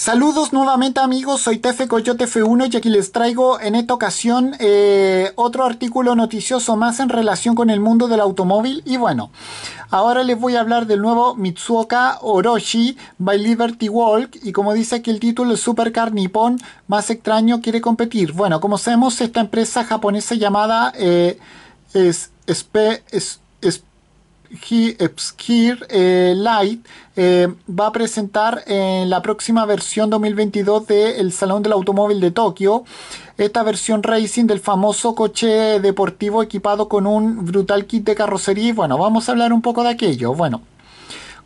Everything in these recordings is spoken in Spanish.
Saludos nuevamente amigos, soy Tefe Coyote F1 y aquí les traigo en esta ocasión eh, otro artículo noticioso más en relación con el mundo del automóvil y bueno, ahora les voy a hablar del nuevo Mitsuoka Orochi by Liberty Walk y como dice aquí el título el supercar nipón más extraño quiere competir. Bueno, como sabemos esta empresa japonesa llamada eh, es, es, es, es Obscure eh, Light eh, va a presentar en la próxima versión 2022 del Salón del Automóvil de Tokio esta versión racing del famoso coche deportivo equipado con un brutal kit de carrocería y bueno, vamos a hablar un poco de aquello. Bueno,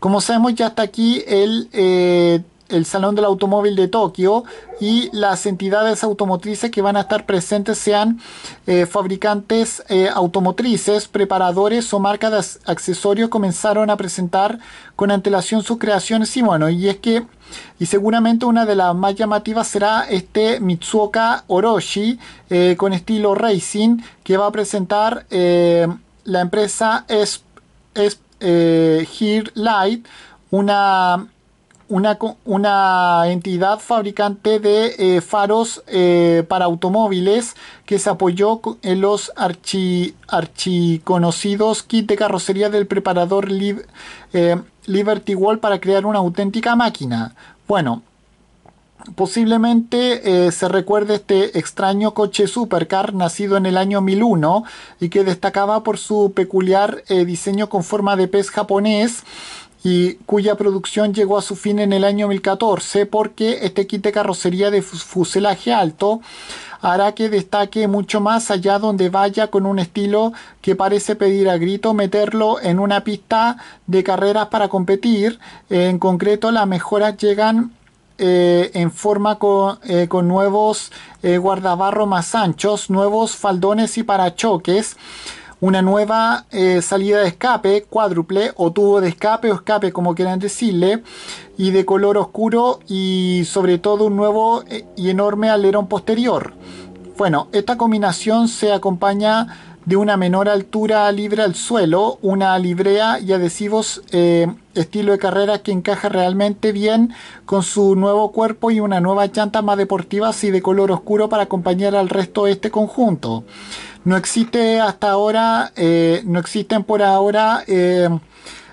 como sabemos ya está aquí el eh, el Salón del Automóvil de Tokio y las entidades automotrices que van a estar presentes sean eh, fabricantes eh, automotrices, preparadores o marcas de accesorios comenzaron a presentar con antelación sus creaciones y bueno, y es que y seguramente una de las más llamativas será este Mitsuoka Orochi eh, con estilo racing que va a presentar la empresa es, es Light una una, entidad fabricante de eh, faros eh, para automóviles que se apoyó en los archiconocidos kits de carrocería del preparador eh, Liberty Wall para crear una auténtica máquina. Bueno, Posiblemente se recuerde este extraño coche supercar nacido en el año 1001 y que destacaba por su peculiar diseño con forma de pez japonés y cuya producción llegó a su fin en el año 2014 porque este kit de carrocería de fuselaje alto hará que destaque mucho más allá donde vaya con un estilo que parece pedir a grito meterlo en una pista de carreras para competir. En concreto, las mejoras llegan eh, en forma eh, con, nuevos eh, guardabarros más anchos, nuevos faldones y parachoques una nueva eh, salida de escape cuádruple o tubo de escape o escape como quieran decirle y de color oscuro y sobre todo un nuevo eh, y enorme alerón posterior. Bueno, esta combinación se acompaña de una menor altura libre al suelo, una librea y adhesivos eh, estilo de carrera que encaja realmente bien con su nuevo cuerpo y una nueva llanta más deportiva y de color oscuro para acompañar al resto de este conjunto. No existe hasta ahora, eh, no existen por ahora eh,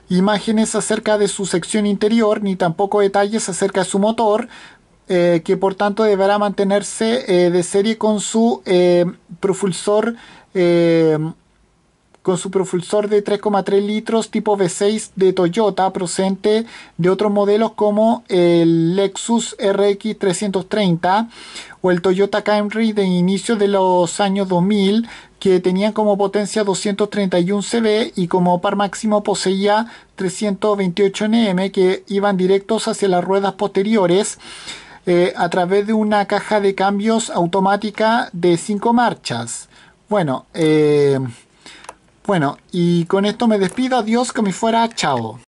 imágenes acerca de su sección interior, ni tampoco detalles acerca de su motor, eh, que por tanto deberá mantenerse de serie con su propulsor con su propulsor de 3,3 litros tipo V6 de Toyota procedente de otros modelos como el Lexus RX 330 o el Toyota Camry de inicio de los años 2000 que tenían como potencia 231 CV y como par máximo poseía 328 Nm que iban directos hacia las ruedas posteriores eh, a través de una caja de cambios automática de 5 marchas. Bueno, eh, bueno, y con esto me despido. Adiós, me fuera. Chao.